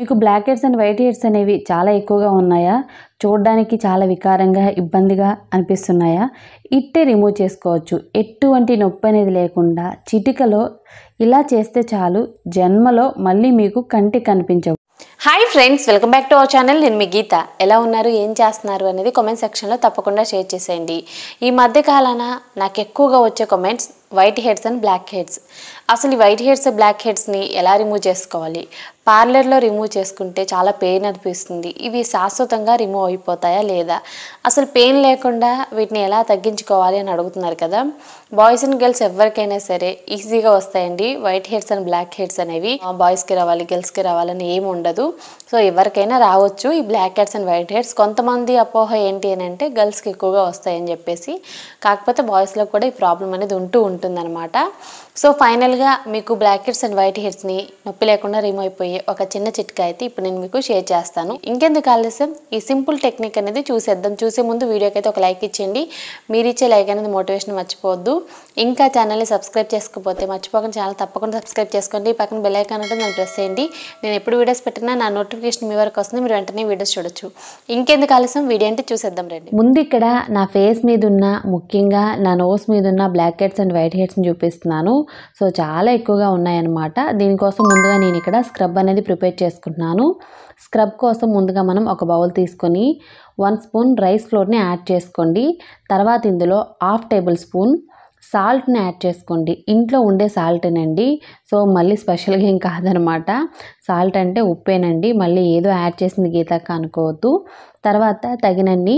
మీకు blackheads and whiteheads అనేవి చాలా ఎక్కువగా ఉన్నాయా చూడడానికి చాలా వికారంగా ఇబ్బందిగా అనిపిస్తున్నాయా ఇట్టే రిమూవ్ చేసుకోవచ్చు ఎటువంటి నొప్పి అనేది లేకుండా చిటికలో ఇలా చేస్తే చాలు జన్మలో మళ్ళీ మీకు కంటికి కనిపించవు hi friends welcome back to our channel నేను మీ గీత ఎలా ఉన్నారు ఏం చేస్తున్నారు అనేది కమెంట్ సెక్షన్లో తప్పకుండా షేర్ చేసేయండి ఈ మధ్య కాలాన నాకు ఎక్కువగా వచ్చే comments whiteheads and blackheads అసలు ఈ వైట్ హెడ్స్ బ్లాక్ హెడ్స్ని ఎలా రిమూవ్ చేసుకోవాలి పార్లర్లో రిమూవ్ చేసుకుంటే చాలా పెయిన్ అనిపిస్తుంది ఇవి శాశ్వతంగా రిమూవ్ అయిపోతాయా లేదా అసలు పెయిన్ లేకుండా వీటిని ఎలా తగ్గించుకోవాలి అని అడుగుతున్నారు కదా బాయ్స్ అండ్ గర్ల్స్ ఎవరికైనా సరే ఈజీగా వస్తాయండి whiteheads and blackheads అనేవి బాయ్స్కి రావాలి గర్ల్స్కి రావాలని ఏమి ఉండదు సో ఎవరికైనా రావచ్చు ఈ blackheads and whiteheads కొంతమంది అపోహ ఏంటి అని అంటే గర్ల్స్కి ఎక్కువగా వస్తాయని చెప్పేసి కాకపోతే బాయ్స్లో కూడా ఈ ప్రాబ్లం అనేది ఉంటూ ఉంటుందన్నమాట సో ఫైనల్గా మీకు బ్లాక్ హెడ్స్ అండ్ వైట్ హెడ్స్ని నొప్పి లేకుండా రిమూవ్ అయిపోయే ఒక చిన్న చిట్కా అయితే ఇప్పుడు నేను మీకు షేర్ చేస్తాను ఇంకెందుకు ఆలస్యం ఈ సింపుల్ టెక్నిక్ అనేది చూసేద్దాం చూసే ముందు వీడియోకి అయితే ఒక లైక్ ఇచ్చేయండి మీరు ఇచ్చే లైక్ అనేది మోటివేషన్ మర్చిపోవద్దు ఇంకా ఛానల్ని సబ్స్క్రైబ్ చేసుకోకపోతే మర్చిపోకుండా ఛానల్ తప్పకుండా సబ్స్క్రైబ్ చేసుకోండి పక్కన బెల్లైకాన్ ఐకాన్ ఉంటుంది దాన్ని ప్రెస్ చేయండి నేను ఎప్పుడు వీడియోస్ పెట్టినా నా నోటిఫికేషన్ మీ వరకు వస్తుంది మీరు వెంటనే వీడియోస్ చూడొచ్చు ఇంకెందుకు ఆలస్యం వీడియో అంటే చూసేద్దాం రండి ముందు ఇక్కడ నా ఫేస్ మీద ఉన్న ముఖ్యంగా నా నోస్ మీద ఉన్న బ్లాక్ హెడ్స్ అండ్ వైట్ హెడ్స్ని చూపిస్తున్నాను సో చాలా ఎక్కువగా ఉన్నాయన్నమాట దీనికోసం ముందుగా నేను ఇక్కడ స్క్రబ్ అనేది ప్రిపేర్ చేసుకుంటున్నాను స్క్రబ్ కోసం ముందుగా మనం ఒక బౌల్ తీసుకొని వన్ స్పూన్ రైస్ ఫ్లోర్ని యాడ్ చేసుకోండి తర్వాత ఇందులో హాఫ్ టేబుల్ స్పూన్ సాల్ట్ని యాడ్ చేసుకోండి ఇంట్లో ఉండే సాల్ట్నండి సో మళ్ళీ స్పెషల్గా ఏం కాదనమాట సాల్ట్ అంటే ఉప్పేనండి మళ్ళీ ఏదో యాడ్ చేసింది గీతక్క అనుకోవద్దు తర్వాత తగినన్ని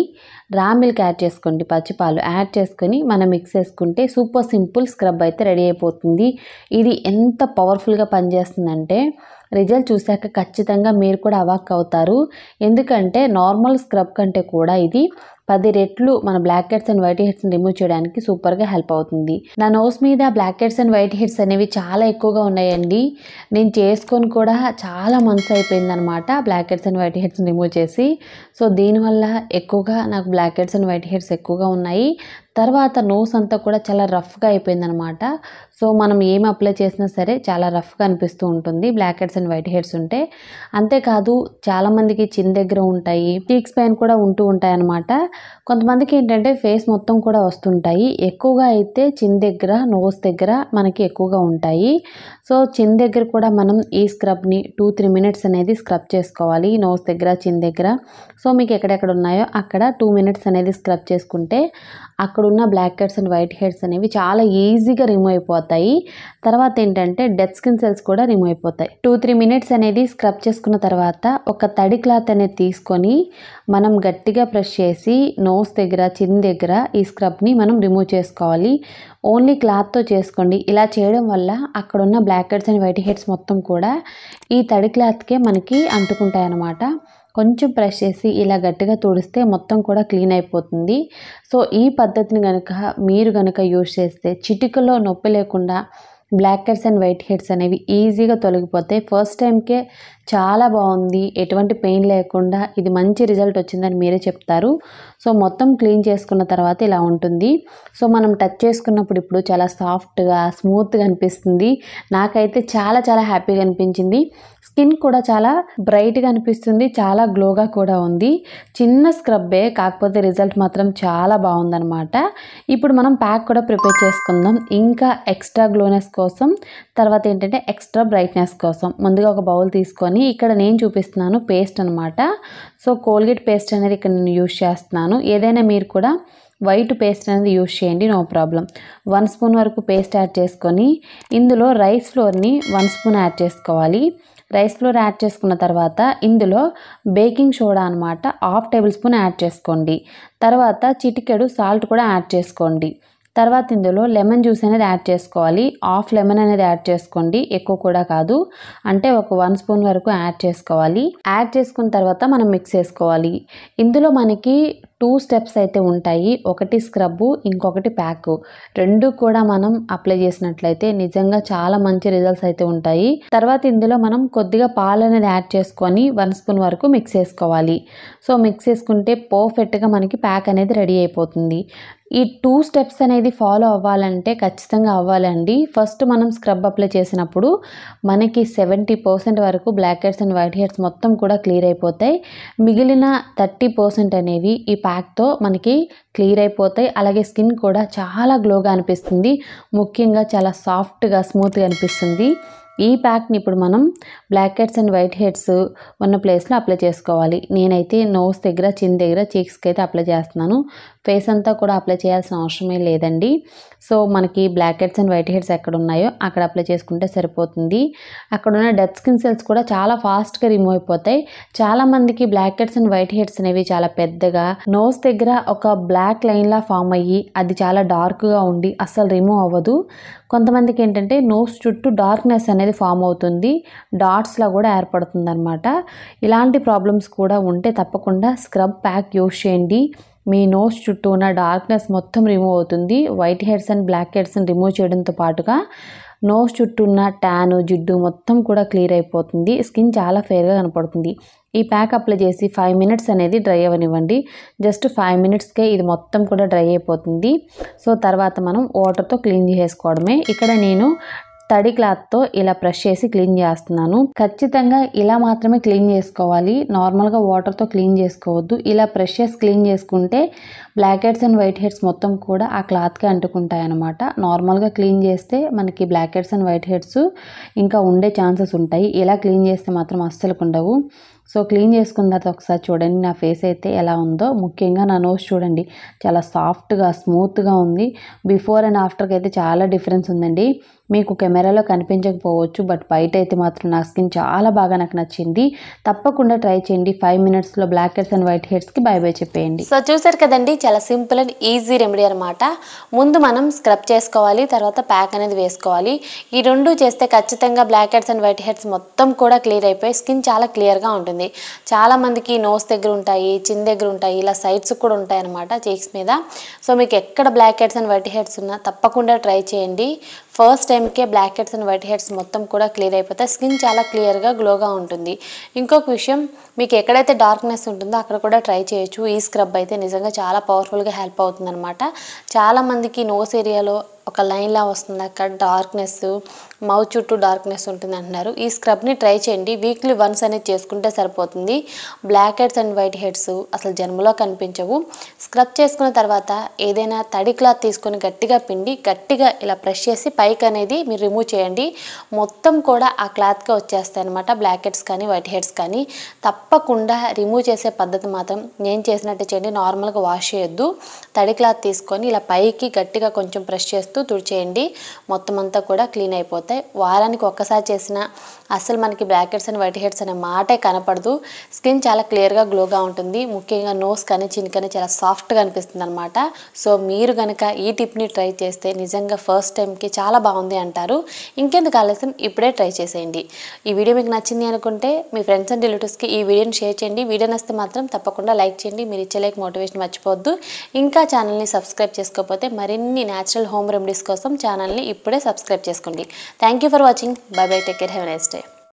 రా మిల్క్ యాడ్ చేసుకోండి పచ్చిపాలు యాడ్ చేసుకొని మనం మిక్స్ చేసుకుంటే సూపర్ సింపుల్ స్క్రబ్ అయితే రెడీ అయిపోతుంది ఇది ఎంత పవర్ఫుల్గా పనిచేస్తుందంటే రిజల్ట్ చూశాక ఖచ్చితంగా మీరు కూడా అవాక్ అవుతారు ఎందుకంటే నార్మల్ స్క్రబ్ కంటే కూడా ఇది పది రెట్లు మన బ్లాక్ హెడ్స్ అండ్ వైట్ హెడ్స్ని రిమూవ్ చేయడానికి సూపర్గా హెల్ప్ అవుతుంది నా నోస్ మీద blackheads and whiteheads అనేవి చాలా ఎక్కువగా ఉన్నాయండి నేను చేసుకొని కూడా చాలా మంత్స్ అనమాట blackheads and whiteheads remove చేసి సో దీనివల్ల ఎక్కువగా నాకు blackheads and whiteheads ఎక్కువగా ఉన్నాయి తర్వాత నోస్ అంతా కూడా చాలా రఫ్గా అయిపోయిందనమాట సో మనం ఏం అప్లై చేసినా సరే చాలా రఫ్గా అనిపిస్తూ ఉంటుంది blackheads and whiteheads ఉంటే అంతేకాదు చాలామందికి చిన్న దగ్గర ఉంటాయి చీక్స్ పైన కూడా ఉంటూ ఉంటాయి అనమాట కొంతమందికి ఏంటంటే ఫేస్ మొత్తం కూడా వస్తుంటాయి ఎక్కువగా అయితే చిన్న దగ్గర నోస్ దగ్గర మనకి ఎక్కువగా ఉంటాయి సో చిన్న దగ్గర కూడా మనం ఈ స్క్రబ్ని టూ త్రీ మినిట్స్ అనేది స్క్రబ్ చేసుకోవాలి నోస్ దగ్గర చిన్న దగ్గర సో మీకు ఎక్కడెక్కడ ఉన్నాయో అక్కడ టూ మినిట్స్ అనేది స్క్రబ్ చేసుకుంటే అక్కడ ఉన్న blackheads and whiteheads అనేవి చాలా ఈజీగా రిమూవ్ అయిపోతాయి తర్వాత ఏంటంటే డెత్ స్కిన్ సెల్స్ కూడా రిమూవ్ అయిపోతాయి టూ త్రీ మినిట్స్ అనేది స్క్రబ్ చేసుకున్న తర్వాత ఒక తడి క్లాత్ అనేది తీసుకొని మనం గట్టిగా బ్రష్ చేసి నోస్ దగ్గర చిన్ దగ్గర ఈ స్క్రబ్ని మనం రిమూవ్ చేసుకోవాలి ఓన్లీ క్లాత్తో చేసుకోండి ఇలా చేయడం వల్ల అక్కడ ఉన్న blackheads and whiteheads మొత్తం కూడా ఈ తడి క్లాత్కే మనకి అంటుకుంటాయి అన్నమాట కొంచెం బ్రష్ చేసి ఇలా గట్టిగా తుడిస్తే మొత్తం కూడా క్లీన్ అయిపోతుంది సో ఈ పద్ధతిని కనుక మీరు కనుక యూజ్ చేస్తే చిటికలో నొప్పి లేకుండా blackheads and whiteheads అనేవి ఈజీగా తొలగిపోతాయి ఫస్ట్ టైంకే చాలా బాగుంది ఎటువంటి పెయిన్ లేకుండా ఇది మంచి రిజల్ట్ వచ్చిందని మీరే చెప్తారు సో మొత్తం క్లీన్ చేసుకున్న తర్వాత ఇలా ఉంటుంది సో మనం టచ్ చేసుకున్నప్పుడు ఇప్పుడు చాలా సాఫ్ట్గా స్మూత్గా అనిపిస్తుంది నాకైతే చాలా చాలా హ్యాపీగా అనిపించింది స్కిన్ కూడా చాలా బ్రైట్గా అనిపిస్తుంది చాలా గ్లోగా కూడా ఉంది చిన్న స్క్రబ్బే కాకపోతే రిజల్ట్ మాత్రం చాలా బాగుందనమాట ఇప్పుడు మనం ప్యాక్ కూడా ప్రిపేర్ చేసుకుందాం ఇంకా ఎక్స్ట్రా గ్లోనెస్ కోసం తర్వాత ఏంటంటే ఎక్స్ట్రా బ్రైట్నెస్ కోసం ముందుగా ఒక బౌల్ తీసుకొని తీసుకొని ఇక్కడ నేను చూపిస్తున్నాను పేస్ట్ అనమాట సో కోల్గేట్ పేస్ట్ అనేది ఇక్కడ నేను యూజ్ చేస్తున్నాను ఏదైనా మీరు కూడా వైట్ పేస్ట్ అనేది యూజ్ చేయండి నో ప్రాబ్లం వన్ స్పూన్ వరకు పేస్ట్ యాడ్ చేసుకొని ఇందులో రైస్ ఫ్లోర్ని వన్ స్పూన్ యాడ్ చేసుకోవాలి రైస్ ఫ్లోర్ యాడ్ చేసుకున్న తర్వాత ఇందులో బేకింగ్ సోడా అనమాట హాఫ్ టేబుల్ స్పూన్ యాడ్ చేసుకోండి తర్వాత చిటికెడు సాల్ట్ కూడా యాడ్ చేసుకోండి తర్వాత ఇందులో లెమన్ జ్యూస్ అనేది యాడ్ చేసుకోవాలి హాఫ్ లెమన్ అనేది యాడ్ చేసుకోండి ఎక్కువ కూడా కాదు అంటే ఒక వన్ స్పూన్ వరకు యాడ్ చేసుకోవాలి యాడ్ చేసుకున్న తర్వాత మనం మిక్స్ చేసుకోవాలి ఇందులో మనకి టూ స్టెప్స్ అయితే ఉంటాయి ఒకటి స్క్రబ్బు ఇంకొకటి ప్యాక్ రెండు కూడా మనం అప్లై చేసినట్లయితే నిజంగా చాలా మంచి రిజల్ట్స్ అయితే ఉంటాయి తర్వాత ఇందులో మనం కొద్దిగా పాలు అనేది యాడ్ చేసుకొని వన్ స్పూన్ వరకు మిక్స్ చేసుకోవాలి సో మిక్స్ చేసుకుంటే పర్ఫెక్ట్గా మనకి ప్యాక్ అనేది రెడీ అయిపోతుంది ఈ టూ స్టెప్స్ అనేది ఫాలో అవ్వాలంటే ఖచ్చితంగా అవ్వాలండి ఫస్ట్ మనం స్క్రబ్ అప్లై చేసినప్పుడు మనకి సెవెంటీ పర్సెంట్ వరకు blackheads and whiteheads మొత్తం కూడా క్లియర్ అయిపోతాయి మిగిలిన థర్టీ పర్సెంట్ అనేవి ఈ ప్యాక్తో మనకి క్లియర్ అయిపోతాయి అలాగే స్కిన్ కూడా చాలా గ్లోగా అనిపిస్తుంది ముఖ్యంగా చాలా సాఫ్ట్గా స్మూత్గా అనిపిస్తుంది ఈ ప్యాక్ని ఇప్పుడు మనం blackheads and whiteheads ఉన్న ప్లేస్లో అప్లై చేసుకోవాలి నేనైతే నోస్ దగ్గర చిన్ దగ్గర చీక్స్కి అయితే అప్లై చేస్తున్నాను ఫేస్ అంతా కూడా అప్లై చేయాల్సిన అవసరమే లేదండి సో మనకి blackheads and whiteheads ఎక్కడ ఉన్నాయో అక్కడ అప్లై చేసుకుంటే సరిపోతుంది అక్కడ ఉన్న డెత్ స్కిన్ సెల్స్ కూడా చాలా ఫాస్ట్గా రిమూవ్ అయిపోతాయి చాలామందికి blackheads and whiteheads అనేవి చాలా పెద్దగా నోస్ దగ్గర ఒక బ్లాక్ లైన్లా ఫామ్ అయ్యి అది చాలా డార్క్గా ఉండి అస్సలు రిమూవ్ అవ్వదు కొంతమందికి ఏంటంటే నోస్ చుట్టూ డార్క్నెస్ అనేది అనేది ఫామ్ అవుతుంది డాట్స్లా కూడా ఏర్పడుతుంది అనమాట ఇలాంటి ప్రాబ్లమ్స్ కూడా ఉంటే తప్పకుండా స్క్రబ్ ప్యాక్ యూస్ చేయండి మీ నోస్ చుట్టూ ఉన్న డార్క్నెస్ మొత్తం రిమూవ్ అవుతుంది వైట్ హెడ్స్ అండ్ బ్లాక్ హెడ్స్ని రిమూవ్ చేయడంతో పాటుగా నోస్ చుట్టూ ఉన్న ట్యాన్ జిడ్డు మొత్తం కూడా క్లియర్ అయిపోతుంది స్కిన్ చాలా ఫేర్గా కనపడుతుంది ఈ ప్యాక్ అప్లై చేసి ఫైవ్ మినిట్స్ అనేది డ్రై అవ్వనివ్వండి జస్ట్ ఫైవ్ మినిట్స్కే ఇది మొత్తం కూడా డ్రై అయిపోతుంది సో తర్వాత మనం వాటర్తో క్లీన్ చేసుకోవడమే ఇక్కడ నేను తడి క్లాత్తో ఇలా బ్రష్ చేసి క్లీన్ చేస్తున్నాను ఖచ్చితంగా ఇలా మాత్రమే క్లీన్ చేసుకోవాలి నార్మల్గా వాటర్తో క్లీన్ చేసుకోవద్దు ఇలా బ్రష్ చేసి క్లీన్ చేసుకుంటే blackheads and whiteheads మొత్తం కూడా ఆ క్లాత్కి నార్మల్ నార్మల్గా క్లీన్ చేస్తే మనకి blackheads and whiteheads ఇంకా ఉండే ఛాన్సెస్ ఉంటాయి ఇలా క్లీన్ చేస్తే మాత్రం అస్సలు ఉండవు సో క్లీన్ చేసుకున్న తర్వాత ఒకసారి చూడండి నా ఫేస్ అయితే ఎలా ఉందో ముఖ్యంగా నా నోస్ చూడండి చాలా సాఫ్ట్గా స్మూత్గా ఉంది బిఫోర్ అండ్ ఆఫ్టర్కి అయితే చాలా డిఫరెన్స్ ఉందండి మీకు కెమెరాలో కనిపించకపోవచ్చు బట్ బయట అయితే మాత్రం నా స్కిన్ చాలా బాగా నాకు నచ్చింది తప్పకుండా ట్రై చేయండి ఫైవ్ మినిట్స్లో బ్లాక్ హెడ్స్ అండ్ వైట్ హెడ్స్కి బై బై చెప్పేయండి సో చూసారు కదండి చాలా సింపుల్ అండ్ ఈజీ రెమెడీ అనమాట ముందు మనం స్క్రబ్ చేసుకోవాలి తర్వాత ప్యాక్ అనేది వేసుకోవాలి ఈ రెండు చేస్తే ఖచ్చితంగా blackheads and whiteheads మొత్తం కూడా క్లియర్ అయిపోయి స్కిన్ చాలా క్లియర్గా ఉంటుంది ఉంటుంది చాలామందికి నోస్ దగ్గర ఉంటాయి చిన్ దగ్గర ఉంటాయి ఇలా సైడ్స్ కూడా ఉంటాయి అనమాట చీక్స్ మీద సో మీకు ఎక్కడ blackheads and whiteheads ఉన్నా తప్పకుండా ట్రై చేయండి ఫస్ట్ టైంకే blackheads and whiteheads మొత్తం కూడా క్లియర్ అయిపోతాయి స్కిన్ చాలా క్లియర్గా గ్లోగా ఉంటుంది ఇంకొక విషయం మీకు ఎక్కడైతే డార్క్నెస్ ఉంటుందో అక్కడ కూడా ట్రై చేయొచ్చు ఈ స్క్రబ్ అయితే నిజంగా చాలా పవర్ఫుల్గా హెల్ప్ అవుతుందన్నమాట చాలామందికి నోస్ ఏరియాలో ఒక లైన్లా వస్తుంది అక్కడ డార్క్నెస్ మౌ చుట్టూ డార్క్నెస్ ఉంటుంది అంటున్నారు ఈ స్క్రబ్ని ట్రై చేయండి వీక్లీ వన్స్ అనేది చేసుకుంటే సరిపోతుంది blackheads and whiteheads అసలు జన్మలో కనిపించవు స్క్రబ్ చేసుకున్న తర్వాత ఏదైనా తడి క్లాత్ తీసుకొని గట్టిగా పిండి గట్టిగా ఇలా బ్రష్ చేసి పైకి అనేది మీరు రిమూవ్ చేయండి మొత్తం కూడా ఆ క్లాత్గా వచ్చేస్తాయి అనమాట బ్లాక్ హెడ్స్ కానీ వైట్ హెడ్స్ కానీ తప్పకుండా రిమూవ్ చేసే పద్ధతి మాత్రం నేను చేసినట్టు చేయండి నార్మల్గా వాష్ చేయొద్దు తడి క్లాత్ తీసుకొని ఇలా పైకి గట్టిగా కొంచెం ప్రెష్ చేస్తూ కలుపుతూ తుడిచేయండి మొత్తం అంతా కూడా క్లీన్ అయిపోతాయి వారానికి ఒక్కసారి చేసిన అసలు మనకి blackheads and whiteheads అనే మాటే కనపడదు స్కిన్ చాలా క్లియర్గా గ్లోగా ఉంటుంది ముఖ్యంగా నోస్ కానీ చిన్ కానీ చాలా సాఫ్ట్గా అనిపిస్తుంది అనమాట సో మీరు కనుక ఈ టిప్ని ట్రై చేస్తే నిజంగా ఫస్ట్ టైంకి చాలా బాగుంది అంటారు ఇంకెందుకు ఆలస్యం ఇప్పుడే ట్రై చేసేయండి ఈ వీడియో మీకు నచ్చింది అనుకుంటే మీ ఫ్రెండ్స్ అండ్ రిలేటివ్స్కి ఈ వీడియోని షేర్ చేయండి వీడియో నస్తే మాత్రం తప్పకుండా లైక్ చేయండి మీరు ఇచ్చే లైక్ మోటివేషన్ మర్చిపోవద్దు ఇంకా ఛానల్ని సబ్స్క్రైబ్ చేసుకోకపోతే మరిన్ని న్యాచురల్ హోమ్ రెమెడీ అప్డేట్స్ కోసం ఛానల్ని ఇప్పుడే సబ్స్క్రైబ్ చేసుకోండి thank for watching bye bye take care have nice day